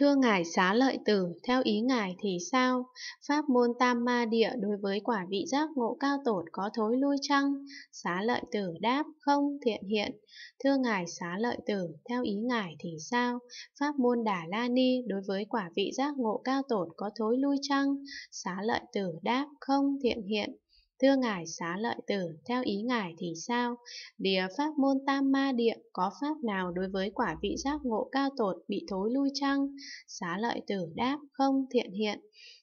Thưa Ngài xá lợi tử, theo ý Ngài thì sao? Pháp môn tam ma địa đối với quả vị giác ngộ cao tột có thối lui chăng? Xá lợi tử đáp, không, thiện hiện. Thưa Ngài xá lợi tử, theo ý Ngài thì sao? Pháp môn đà la ni đối với quả vị giác ngộ cao tột có thối lui chăng? Xá lợi tử đáp, không, thiện hiện. Thưa Ngài xá lợi tử, theo ý Ngài thì sao? Địa pháp môn tam ma địa có pháp nào đối với quả vị giác ngộ cao tột bị thối lui chăng? Xá lợi tử đáp, không thiện hiện.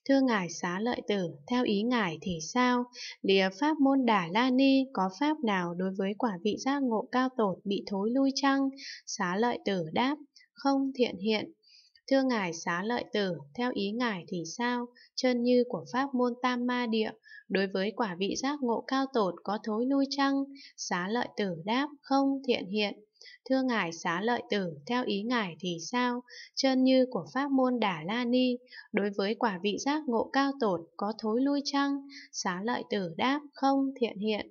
Thưa Ngài xá lợi tử, theo ý Ngài thì sao? Địa pháp môn Đà la ni có pháp nào đối với quả vị giác ngộ cao tột bị thối lui chăng? Xá lợi tử đáp, không thiện hiện. Thưa ngài xá lợi tử, theo ý ngài thì sao? Chân như của pháp môn tam ma địa, đối với quả vị giác ngộ cao tột có thối nuôi chăng? Xá lợi tử đáp, không thiện hiện. Thưa ngài xá lợi tử, theo ý ngài thì sao? Chân như của pháp môn đà la ni, đối với quả vị giác ngộ cao tột có thối lui chăng? Xá lợi tử đáp, không thiện hiện.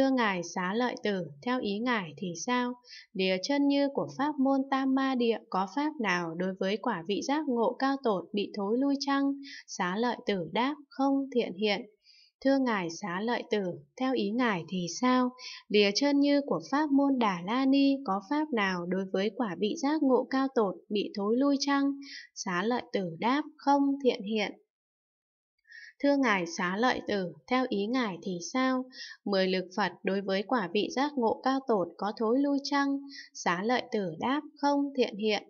Thưa Ngài xá lợi tử, theo ý Ngài thì sao? Đìa chân như của pháp môn tam ma địa có pháp nào đối với quả vị giác ngộ cao tột bị thối lui chăng? Xá lợi tử đáp, không thiện hiện. Thưa Ngài xá lợi tử, theo ý Ngài thì sao? Lìa chân như của pháp môn Đà La Ni có pháp nào đối với quả vị giác ngộ cao tột bị thối lui chăng? Xá lợi tử đáp, không thiện hiện. Thưa Ngài xá lợi tử, theo ý Ngài thì sao? Mười lực Phật đối với quả vị giác ngộ cao tột có thối lui chăng? Xá lợi tử đáp không thiện hiện,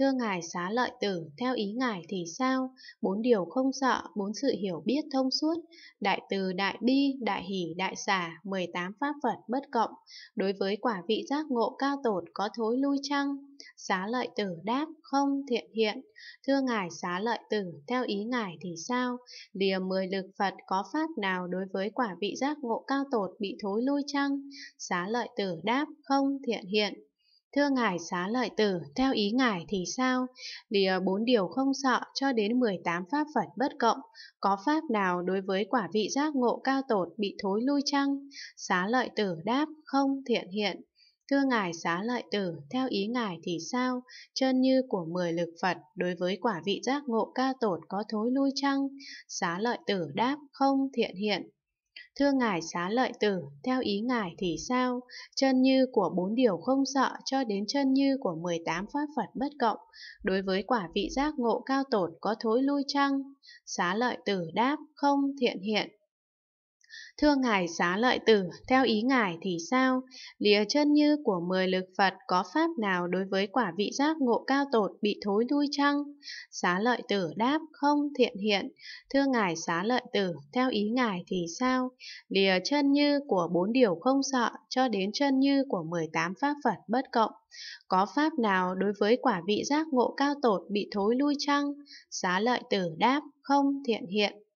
Thưa ngài xá lợi tử, theo ý ngài thì sao? Bốn điều không sợ, bốn sự hiểu biết thông suốt, đại từ, đại bi, đại hỷ, đại xả, 18 pháp Phật bất cộng. Đối với quả vị giác ngộ cao tột có thối lui chăng? Xá lợi tử đáp, không thiện hiện. Thưa ngài xá lợi tử, theo ý ngài thì sao? Lìa mười lực Phật có pháp nào đối với quả vị giác ngộ cao tột bị thối lui chăng? Xá lợi tử đáp, không thiện hiện. Thưa ngài xá lợi tử, theo ý ngài thì sao? Lìa bốn điều không sợ cho đến 18 pháp Phật bất cộng, có pháp nào đối với quả vị giác ngộ cao tột bị thối lui chăng? Xá lợi tử đáp, không thiện hiện. Thưa ngài xá lợi tử, theo ý ngài thì sao? Chân như của mười lực Phật đối với quả vị giác ngộ cao tột có thối lui chăng? Xá lợi tử đáp, không thiện hiện. Thưa ngài xá lợi tử, theo ý ngài thì sao? Chân như của bốn điều không sợ cho đến chân như của 18 pháp Phật bất cộng, đối với quả vị giác ngộ cao tột có thối lui chăng? Xá lợi tử đáp, không thiện hiện, Thưa Ngài Xá Lợi Tử, theo ý Ngài thì sao? Lìa chân như của mười lực Phật có pháp nào đối với quả vị giác ngộ cao tột bị thối đuôi chăng? Xá Lợi Tử đáp, không thiện hiện. Thưa Ngài Xá Lợi Tử, theo ý Ngài thì sao? Lìa chân như của bốn điều không sợ cho đến chân như của mười tám pháp Phật bất cộng. Có pháp nào đối với quả vị giác ngộ cao tột bị thối lui chăng? Xá Lợi Tử đáp, không thiện hiện.